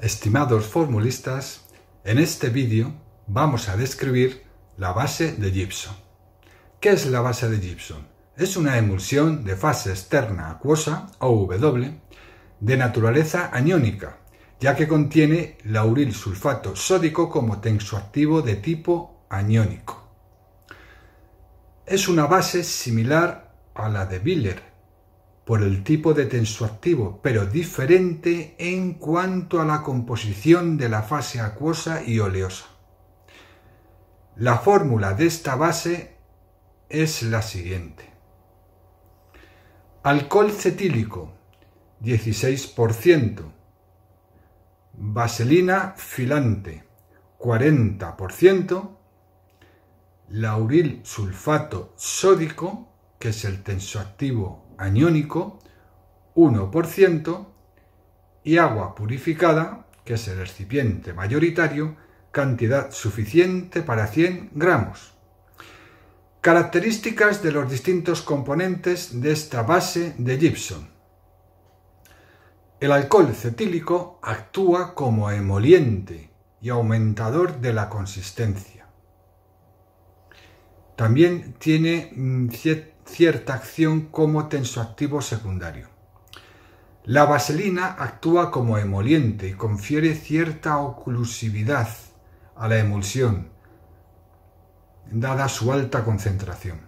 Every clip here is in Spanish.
Estimados formulistas, en este vídeo vamos a describir la base de Gibson. ¿Qué es la base de Gibson? Es una emulsión de fase externa acuosa, o W, de naturaleza aniónica, ya que contiene lauril sulfato sódico como tensoactivo de tipo aniónico. Es una base similar a la de Biller, por el tipo de tensoactivo, pero diferente en cuanto a la composición de la fase acuosa y oleosa. La fórmula de esta base es la siguiente. Alcohol cetílico 16%, vaselina filante 40%, lauril sulfato sódico, que es el tensoactivo aniónico, 1%, y agua purificada, que es el recipiente mayoritario, cantidad suficiente para 100 gramos. Características de los distintos componentes de esta base de Gibson. El alcohol cetílico actúa como emoliente y aumentador de la consistencia. También tiene mm, cierta acción como tensoactivo secundario. La vaselina actúa como emoliente y confiere cierta oclusividad a la emulsión, dada su alta concentración.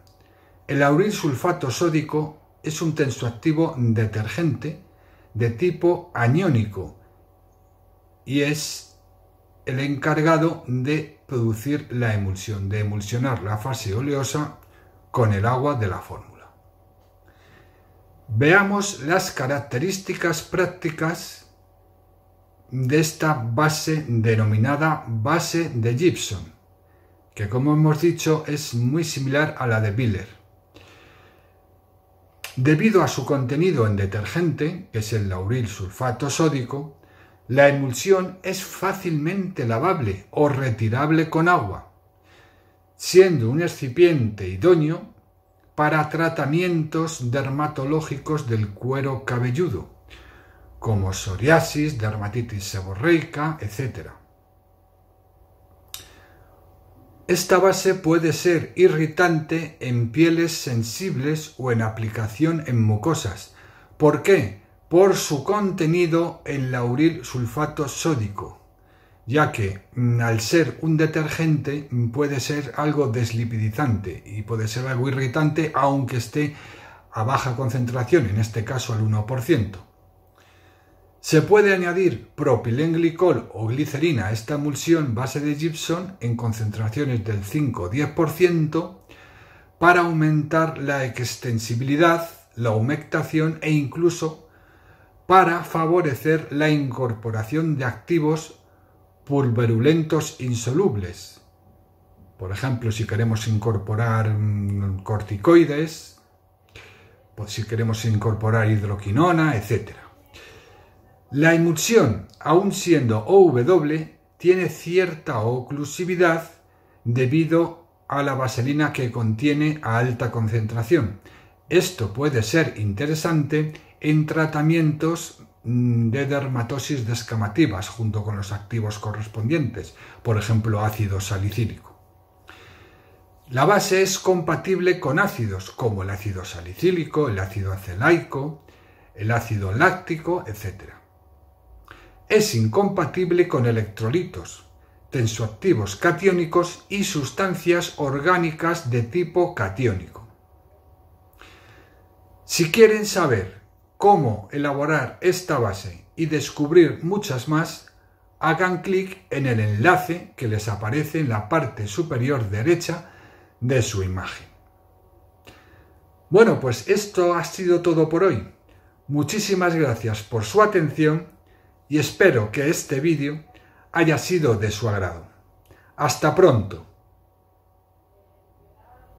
El auril sulfato sódico es un tensoactivo detergente de tipo aniónico y es el encargado de producir la emulsión, de emulsionar la fase oleosa con el agua de la fórmula. Veamos las características prácticas de esta base denominada base de Gibson, que como hemos dicho es muy similar a la de Biller. Debido a su contenido en detergente, que es el lauril sulfato sódico, la emulsión es fácilmente lavable o retirable con agua, siendo un excipiente idóneo para tratamientos dermatológicos del cuero cabelludo, como psoriasis, dermatitis seborreica, etc. Esta base puede ser irritante en pieles sensibles o en aplicación en mucosas. ¿Por qué? Por su contenido en lauril sulfato sódico ya que mm, al ser un detergente mm, puede ser algo deslipidizante y puede ser algo irritante aunque esté a baja concentración, en este caso al 1%. Se puede añadir propilenglicol o glicerina a esta emulsión base de Gibson en concentraciones del 5 10% para aumentar la extensibilidad, la humectación e incluso para favorecer la incorporación de activos pulverulentos insolubles. Por ejemplo, si queremos incorporar mm, corticoides, pues si queremos incorporar hidroquinona, etc. La emulsión, aun siendo OW, tiene cierta oclusividad debido a la vaselina que contiene a alta concentración. Esto puede ser interesante en tratamientos Mm, de dermatosis descamativas junto con los activos correspondientes, por ejemplo ácido salicílico. La base es compatible con ácidos como el ácido salicílico, el ácido acelaico, el ácido láctico, etc. Es incompatible con electrolitos, tensoactivos catiónicos y sustancias orgánicas de tipo catiónico. Si quieren saber cómo elaborar esta base y descubrir muchas más, hagan clic en el enlace que les aparece en la parte superior derecha de su imagen. Bueno, pues esto ha sido todo por hoy. Muchísimas gracias por su atención y espero que este vídeo haya sido de su agrado. Hasta pronto.